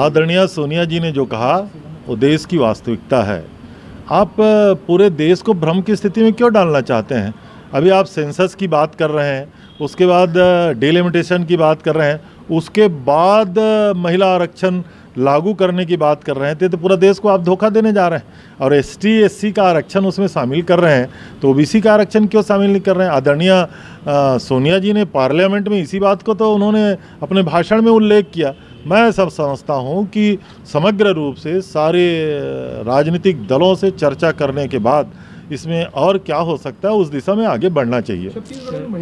आदरणीय सोनिया जी ने जो कहा वो देश की वास्तविकता है आप पूरे देश को भ्रम की स्थिति में क्यों डालना चाहते हैं अभी आप सेंसस की बात कर रहे हैं उसके बाद डिलिमिटेशन की बात कर रहे हैं उसके बाद महिला आरक्षण लागू करने की बात कर रहे हैं तो पूरा देश को आप धोखा देने जा रहे हैं और एस टी का आरक्षण उसमें शामिल कर रहे हैं तो ओबीसी का आरक्षण क्यों शामिल नहीं कर रहे हैं आदरणीय सोनिया जी ने पार्लियामेंट में इसी बात को तो उन्होंने अपने भाषण में उल्लेख किया मैं सब समझता हूं कि समग्र रूप से सारे राजनीतिक दलों से चर्चा करने के बाद इसमें और क्या हो सकता है उस दिशा में आगे बढ़ना चाहिए